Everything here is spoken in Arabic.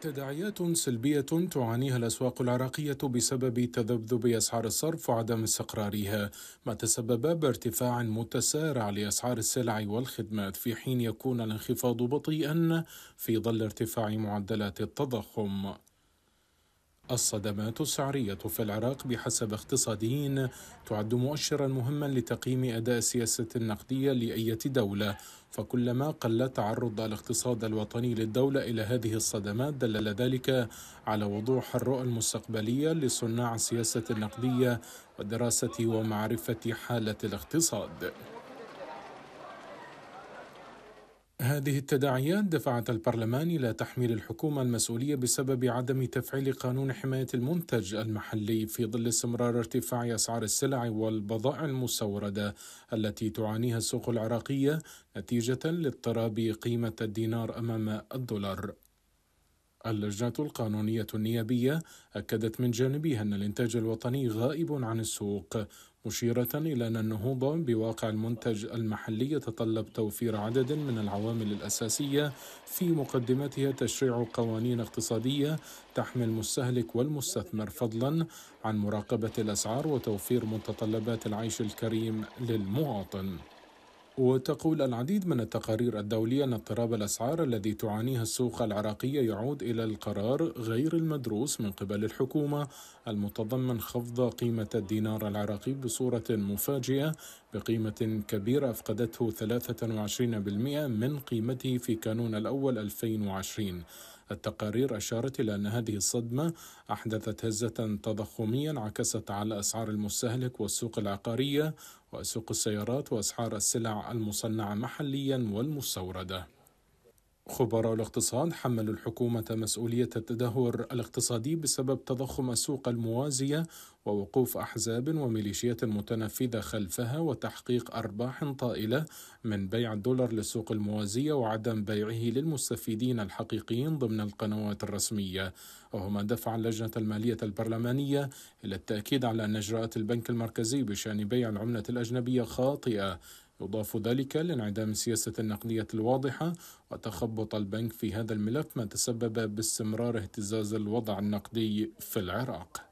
تداعيات سلبية تعانيها الأسواق العراقية بسبب تذبذب أسعار الصرف وعدم استقرارها، ما تسبب بارتفاع متسارع لأسعار السلع والخدمات في حين يكون الانخفاض بطيئا في ظل ارتفاع معدلات التضخم. الصدمات السعرية في العراق بحسب اقتصاديين تعد مؤشرا مهما لتقييم أداء السياسة النقدية لأية دولة فكلما قل تعرض الاقتصاد الوطني للدولة إلى هذه الصدمات دلل ذلك على وضوح الرؤى المستقبلية لصناع السياسة النقدية ودراسة ومعرفة حالة الاقتصاد هذه التداعيات دفعت البرلمان إلى تحميل الحكومة المسؤولية بسبب عدم تفعيل قانون حماية المنتج المحلي في ظل استمرار ارتفاع أسعار السلع والبضائع المستوردة التي تعانيها السوق العراقية نتيجة لاضطراب قيمة الدينار أمام الدولار. اللجنة القانونية النيابية أكدت من جانبها أن الإنتاج الوطني غائب عن السوق مشيرة إلى أن النهوض بواقع المنتج المحلي يتطلب توفير عدد من العوامل الأساسية في مقدمتها تشريع قوانين اقتصادية تحمي المستهلك والمستثمر فضلا عن مراقبة الأسعار وتوفير متطلبات العيش الكريم للمواطن وتقول العديد من التقارير الدولية أن اضطراب الأسعار الذي تعانيه السوق العراقية يعود إلى القرار غير المدروس من قبل الحكومة المتضمن خفض قيمة الدينار العراقي بصورة مفاجئة بقيمة كبيرة أفقدته 23% من قيمته في كانون الأول 2020 التقارير أشارت إلى أن هذه الصدمة أحدثت هزة تضخميا عكست على أسعار المستهلك والسوق العقارية وسوق السيارات وأسعار السلع المصنعة محليا والمستوردة خبراء الاقتصاد حملوا الحكومة مسؤولية التدهور الاقتصادي بسبب تضخم السوق الموازية ووقوف أحزاب وميليشيات متنفذة خلفها وتحقيق أرباح طائلة من بيع الدولار للسوق الموازية وعدم بيعه للمستفيدين الحقيقيين ضمن القنوات الرسمية وهما دفع اللجنة المالية البرلمانية إلى التأكيد على أن إجراءات البنك المركزي بشأن بيع العملة الأجنبية خاطئة يضاف ذلك لانعدام السياسة النقدية الواضحة وتخبط البنك في هذا الملف ما تسبب باستمرار اهتزاز الوضع النقدي في العراق